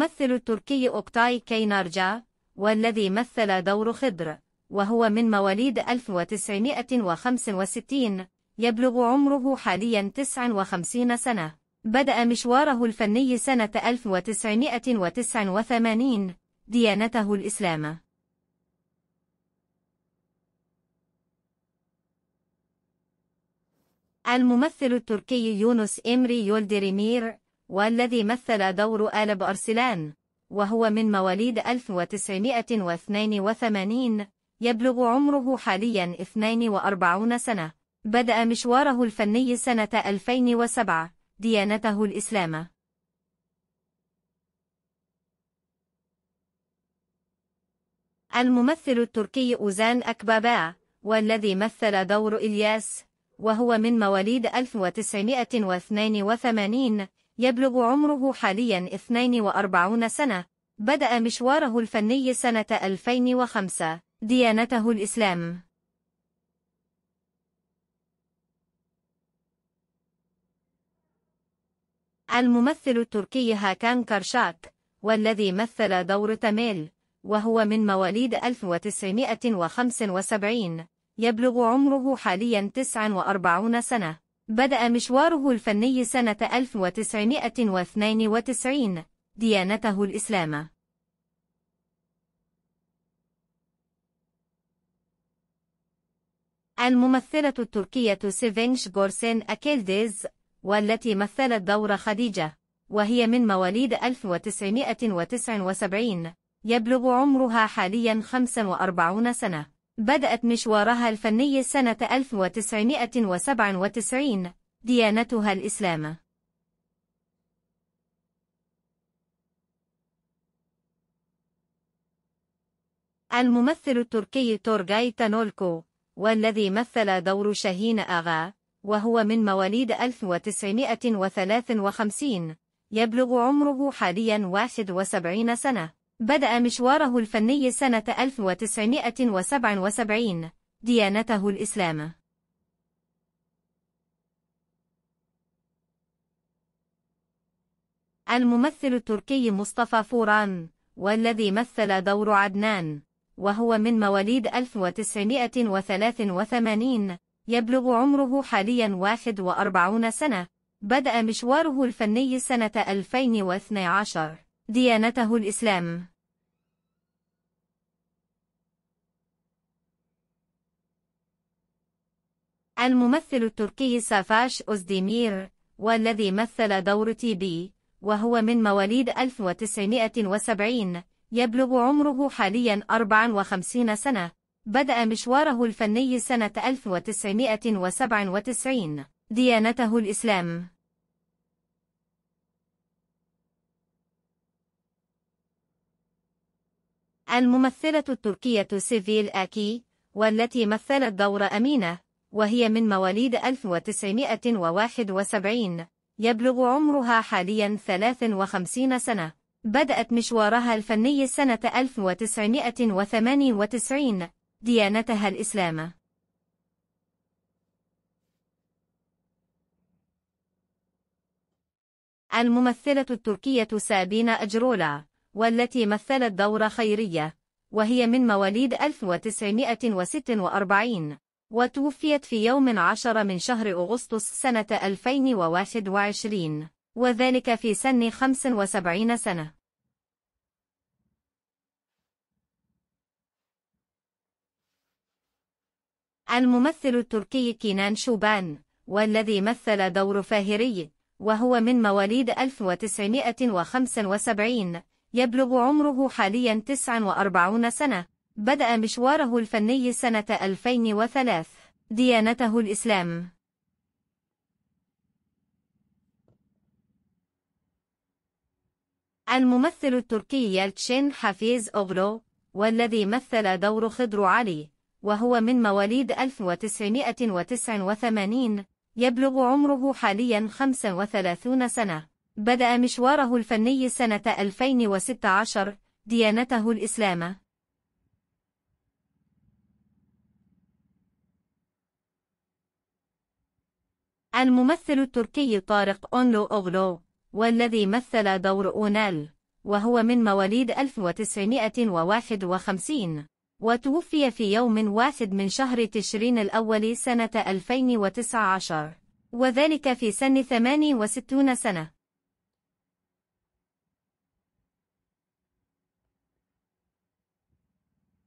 الممثل التركي أوكتاي كينارجا والذي مثل دور خضر وهو من مواليد 1965 يبلغ عمره حاليا 59 سنة بدأ مشواره الفني سنة 1989 ديانته الإسلام الممثل التركي يونس إمري يولدريمير والذي مثل دور آلب أرسلان وهو من مواليد 1982 يبلغ عمره حاليا 42 سنة بدأ مشواره الفني سنة 2007 ديانته الإسلام الممثل التركي أوزان أكبابا والذي مثل دور إلياس وهو من مواليد 1982 يبلغ عمره حاليا 42 سنة بدأ مشواره الفني سنة 2005 ديانته الإسلام الممثل التركي هاكان كارشاك والذي مثل دور تميل وهو من مواليد 1975 يبلغ عمره حاليا 49 سنة بدأ مشواره الفني سنة 1992 ديانته الإسلام الممثلة التركية سيفينش غورسين أكيلديز والتي مثلت دور خديجة وهي من مواليد 1979 يبلغ عمرها حاليا 45 سنة بدأت مشوارها الفني سنة 1997 ديانتها الإسلام الممثل التركي تورغاي تانولكو والذي مثل دور شاهين آغا وهو من مواليد 1953 يبلغ عمره حاليا 71 سنة بدأ مشواره الفني سنة 1977 ديانته الإسلام الممثل التركي مصطفى فوران والذي مثل دور عدنان وهو من مواليد 1983 يبلغ عمره حاليا 41 سنة بدأ مشواره الفني سنة 2012 ديانته الإسلام الممثل التركي سافاش أوزديمير والذي مثل دور تيبي وهو من مواليد 1970 يبلغ عمره حاليا 54 سنة بدأ مشواره الفني سنة 1997 ديانته الإسلام الممثلة التركية سيفيل آكي والتي مثلت دور أمينة وهي من مواليد 1971 يبلغ عمرها حاليا 53 سنة بدأت مشوارها الفني سنة 1998 ديانتها الإسلام الممثلة التركية سابينا أجرولا والتي مثلت دور خيرية وهي من مواليد 1946 وتوفيت في يوم 10 من شهر أغسطس سنة 2021 وذلك في سن 75 سنة الممثل التركي كينان شوبان والذي مثل دور فاهري وهو من مواليد 1975 يبلغ عمره حاليا 49 سنة بدأ مشواره الفني سنة 2003 ديانته الإسلام الممثل التركي يالتشين حفيز أوغلو والذي مثل دور خضر علي وهو من مواليد 1989 يبلغ عمره حاليا 35 سنة بدأ مشواره الفني سنة 2016 ديانته الإسلام الممثل التركي طارق أونلو أوغلو والذي مثل دور أونال وهو من مواليد 1951 وتوفي في يوم واحد من شهر تشرين الأول سنة 2019 وذلك في سن 68 سنة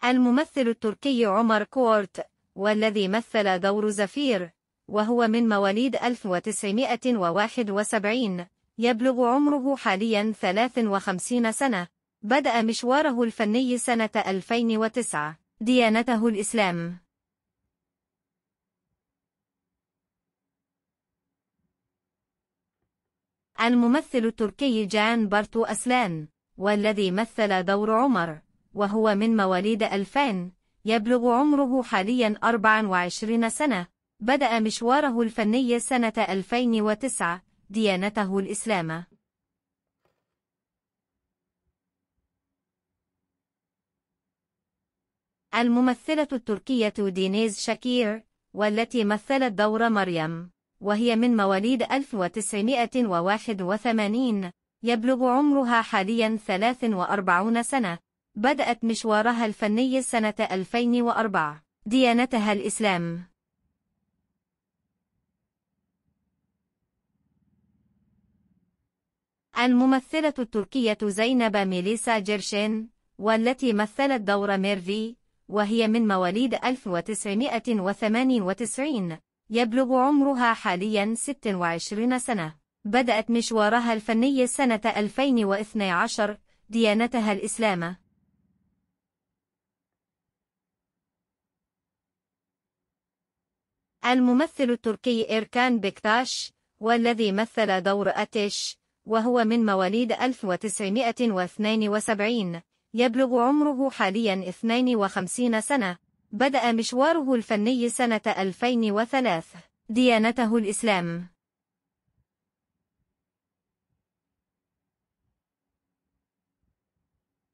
الممثل التركي عمر كورت والذي مثل دور زفير وهو من مواليد 1971 يبلغ عمره حاليا 53 سنة بدأ مشواره الفني سنة 2009 ديانته الإسلام الممثل التركي جان بارتو أسلان والذي مثل دور عمر وهو من مواليد 2000 يبلغ عمره حاليا 24 سنة بدأ مشواره الفني سنة 2009 ديانته الإسلام الممثلة التركية دينيز شاكير والتي مثلت دور مريم وهي من مواليد 1981 يبلغ عمرها حاليا 43 سنة بدأت مشوارها الفني سنة 2004 ديانتها الإسلام الممثلة التركية زينب ميليسا جيرشين والتي مثلت دور ميرفي وهي من مواليد 1998 يبلغ عمرها حاليا 26 سنة بدأت مشوارها الفني سنة 2012 ديانتها الإسلام الممثل التركي إيركان بكتاش والذي مثل دور أتش وهو من مواليد 1972 يبلغ عمره حاليا 52 سنة بدأ مشواره الفني سنة 2003 ديانته الإسلام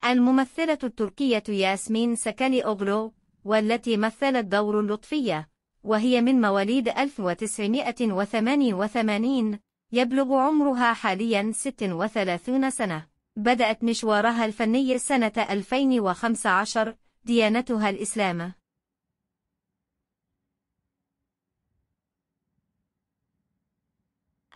الممثلة التركية ياسمين سكالي أوغلو والتي مثلت دور اللطفية وهي من مواليد 1988 يبلغ عمرها حاليا 36 سنة بدأت مشوارها الفني سنة 2015 ديانتها الإسلام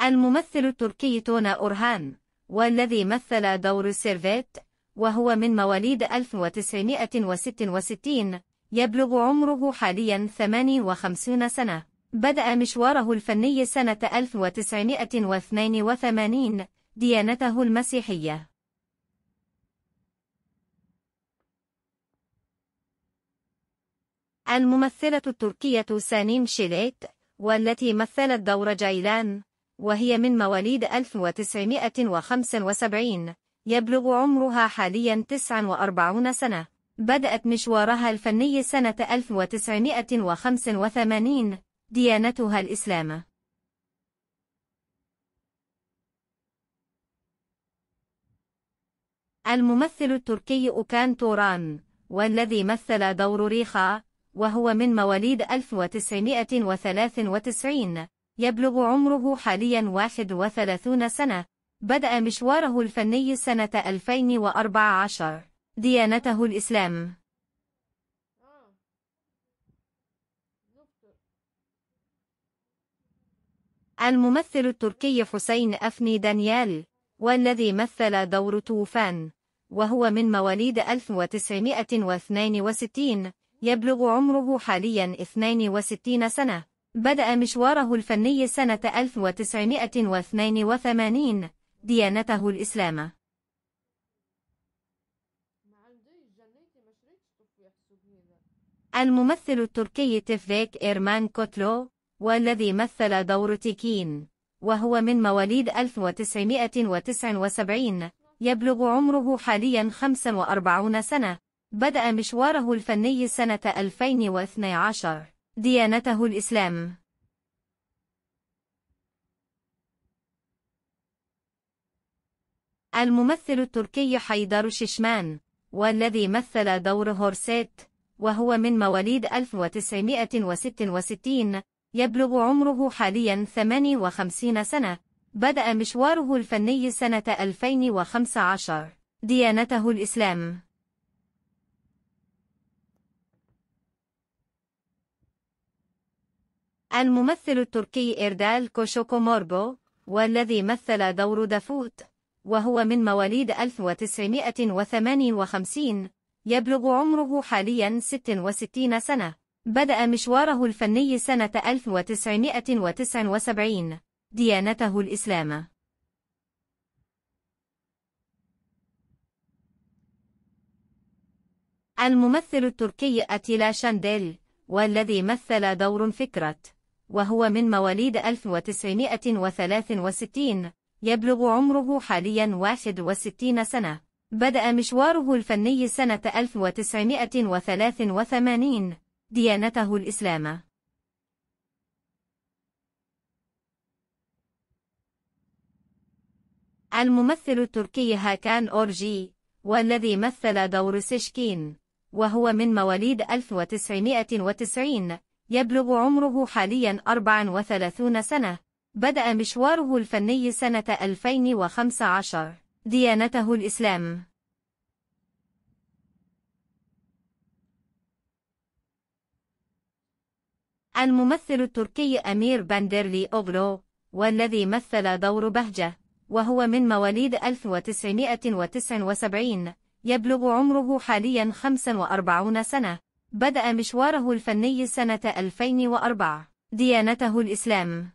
الممثل التركي تونا أورهان والذي مثل دور سيرفيت وهو من مواليد 1966 يبلغ عمره حاليا 58 سنة بدأ مشواره الفني سنة 1982 ديانته المسيحية الممثلة التركية سانيم شيليت والتي مثلت دور جايلان وهي من مواليد 1975 يبلغ عمرها حاليا 49 سنة بدأت مشوارها الفني سنة 1985 ديانتها الإسلام الممثل التركي أوكان توران والذي مثل دور ريخا وهو من مواليد 1993 يبلغ عمره حاليا 31 سنة بدأ مشواره الفني سنة 2014 ديانته الإسلام الممثل التركي حسين أفني دانيال والذي مثل دور توفان وهو من مواليد 1962 يبلغ عمره حاليا 62 سنة بدأ مشواره الفني سنة 1982 ديانته الإسلام الممثل التركي تيفيك إيرمان كوتلو والذي مثل دور تيكين وهو من مواليد 1979 يبلغ عمره حاليا 45 سنة بدأ مشواره الفني سنة 2012 ديانته الإسلام الممثل التركي حيدر ششمان والذي مثل دور هورسيت وهو من مواليد 1966 يبلغ عمره حاليا 58 سنة بدأ مشواره الفني سنة 2015 ديانته الإسلام الممثل التركي إردال كوشوكو موربو والذي مثل دور دافوت وهو من مواليد 1958 يبلغ عمره حاليا 66 سنة بدأ مشواره الفني سنة 1979 ديانته الإسلام الممثل التركي أتيلا شانديل والذي مثل دور فكرة وهو من مواليد 1963 يبلغ عمره حاليا 61 سنة بدأ مشواره الفني سنة 1983 ديانته الإسلام الممثل التركي هاكان أورجي والذي مثل دور سيشكين وهو من مواليد 1990 يبلغ عمره حاليا 34 سنة بدأ مشواره الفني سنة 2015 ديانته الإسلام الممثل التركي أمير باندرلي أوغلو والذي مثل دور بهجة وهو من مواليد 1979 يبلغ عمره حاليا 45 سنة بدأ مشواره الفني سنة 2004 ديانته الإسلام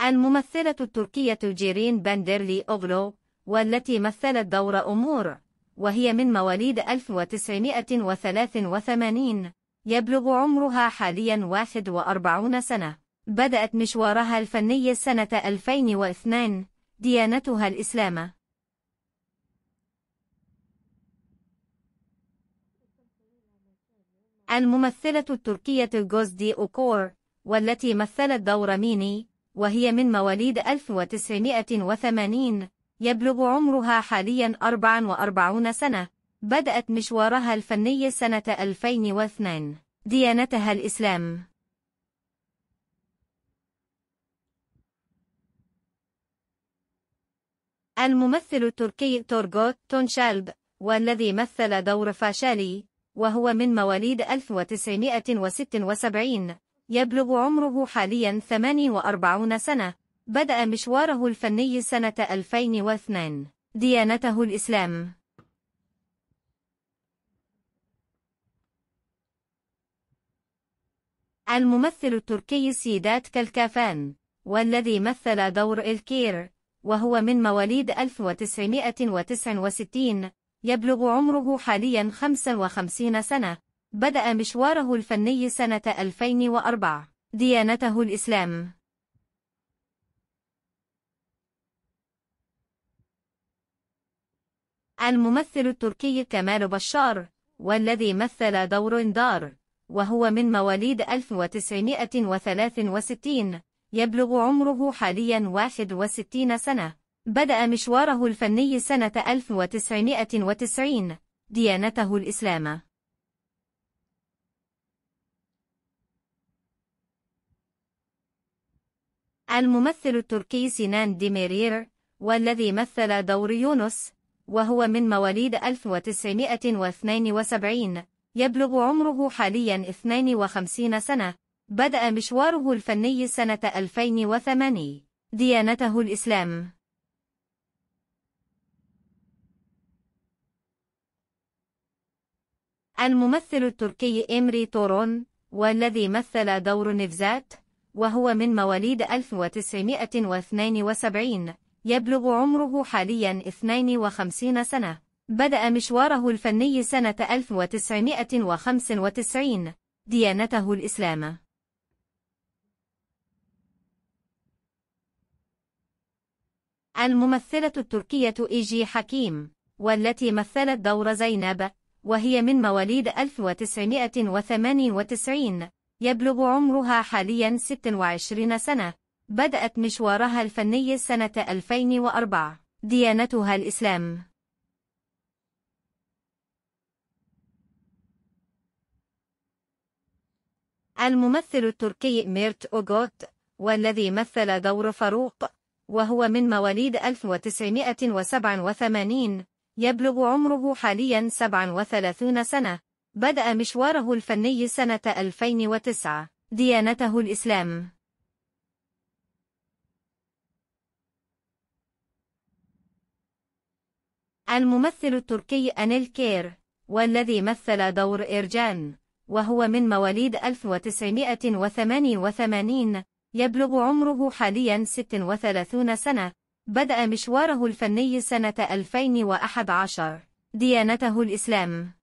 الممثلة التركية جيرين بندرلي أوغلو والتي مثلت دور أمور وهي من مواليد 1983 يبلغ عمرها حاليا 41 سنة بدأت مشوارها الفني سنة 2002 ديانتها الإسلام الممثلة التركية جوزدي أوكور والتي مثلت دور ميني وهي من مواليد 1980 يبلغ عمرها حاليا 44 سنة بدأت مشوارها الفني سنة 2002 ديانتها الإسلام الممثل التركي تورغوت تونشالب والذي مثل دور فاشالي وهو من مواليد 1976 يبلغ عمره حاليا 48 سنة بدأ مشواره الفني سنة 2002 ديانته الإسلام الممثل التركي سيدات كالكافان والذي مثل دور الكير وهو من مواليد 1969 يبلغ عمره حاليا 55 سنة بدأ مشواره الفني سنة 2004 ديانته الإسلام الممثل التركي كمال بشار والذي مثل دور دار وهو من مواليد 1963 يبلغ عمره حاليا 61 سنة بدأ مشواره الفني سنة 1990 ديانته الإسلام الممثل التركي سنان ديميرير والذي مثل دور يونس وهو من مواليد 1972 يبلغ عمره حاليا 52 سنة بدأ مشواره الفني سنة 2008 ديانته الإسلام الممثل التركي إمري تورون والذي مثل دور نفزات وهو من مواليد 1972 يبلغ عمره حاليا 52 سنة بدأ مشواره الفني سنة 1995 ديانته الإسلام الممثلة التركية إيجي حكيم والتي مثلت دور زينب وهي من مواليد 1998 يبلغ عمرها حاليا 26 سنة بدأت مشوارها الفني سنة 2004 ديانتها الإسلام الممثل التركي ميرت أوغوت والذي مثل دور فاروق وهو من مواليد 1987 يبلغ عمره حاليا 37 سنة بدأ مشواره الفني سنة 2009 ديانته الإسلام الممثل التركي أنيل كير والذي مثل دور إرجان وهو من مواليد 1988 يبلغ عمره حاليا 36 سنة بدأ مشواره الفني سنة 2011 ديانته الإسلام